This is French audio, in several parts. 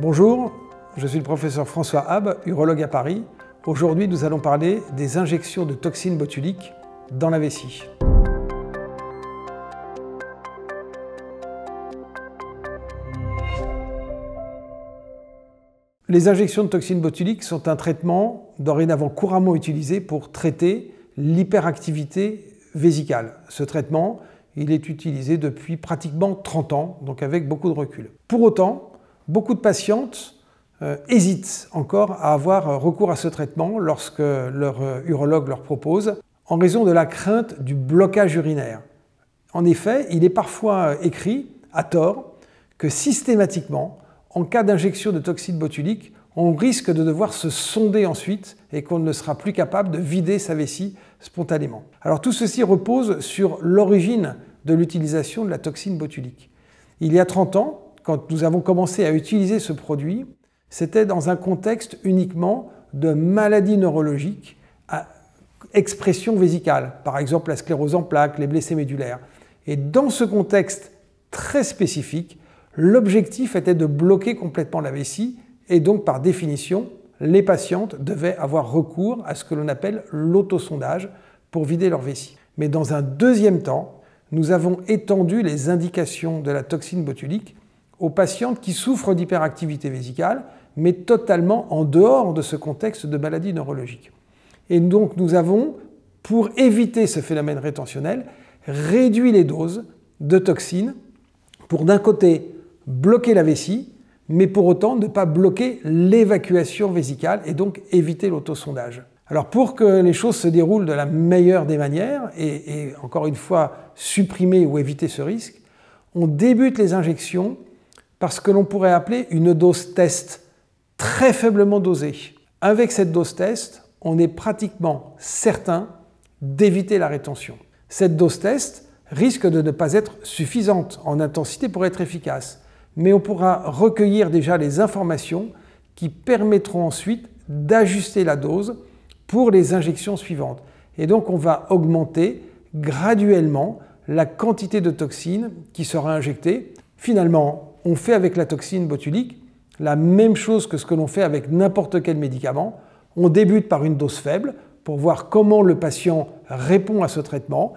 Bonjour, je suis le professeur François Abbe, urologue à Paris. Aujourd'hui, nous allons parler des injections de toxines botuliques dans la vessie. Les injections de toxines botuliques sont un traitement dorénavant couramment utilisé pour traiter l'hyperactivité vésicale. Ce traitement, il est utilisé depuis pratiquement 30 ans, donc avec beaucoup de recul. Pour autant, beaucoup de patientes euh, hésitent encore à avoir euh, recours à ce traitement lorsque leur euh, urologue leur propose, en raison de la crainte du blocage urinaire. En effet, il est parfois écrit, à tort, que systématiquement, en cas d'injection de toxine botulique, on risque de devoir se sonder ensuite et qu'on ne sera plus capable de vider sa vessie spontanément. Alors tout ceci repose sur l'origine de l'utilisation de la toxine botulique. Il y a 30 ans, quand nous avons commencé à utiliser ce produit, c'était dans un contexte uniquement de maladies neurologiques à expression vésicale, par exemple la sclérose en plaques, les blessés médulaires. Et dans ce contexte très spécifique, l'objectif était de bloquer complètement la vessie et donc par définition, les patientes devaient avoir recours à ce que l'on appelle l'autosondage pour vider leur vessie. Mais dans un deuxième temps, nous avons étendu les indications de la toxine botulique aux patientes qui souffrent d'hyperactivité vésicale, mais totalement en dehors de ce contexte de maladie neurologique. Et donc nous avons, pour éviter ce phénomène rétentionnel, réduit les doses de toxines pour d'un côté bloquer la vessie, mais pour autant ne pas bloquer l'évacuation vésicale et donc éviter l'autosondage. Alors pour que les choses se déroulent de la meilleure des manières et, encore une fois supprimer ou éviter ce risque, on débute les injections parce que l'on pourrait appeler une dose test, très faiblement dosée. Avec cette dose test, on est pratiquement certain d'éviter la rétention. Cette dose test risque de ne pas être suffisante en intensité pour être efficace, mais on pourra recueillir déjà les informations qui permettront ensuite d'ajuster la dose pour les injections suivantes. Et donc on va augmenter graduellement la quantité de toxines qui sera injectée. Finalement, on fait avec la toxine botulique la même chose que ce que l'on fait avec n'importe quel médicament. On débute par une dose faible pour voir comment le patient répond à ce traitement,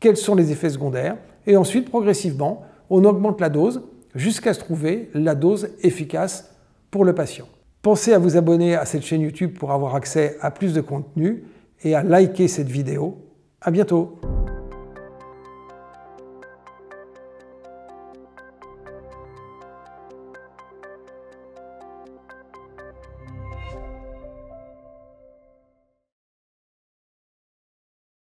quels sont les effets secondaires, et ensuite, progressivement, on augmente la dose jusqu'à se trouver la dose efficace pour le patient. Pensez à vous abonner à cette chaîne YouTube pour avoir accès à plus de contenu et à liker cette vidéo. À bientôt!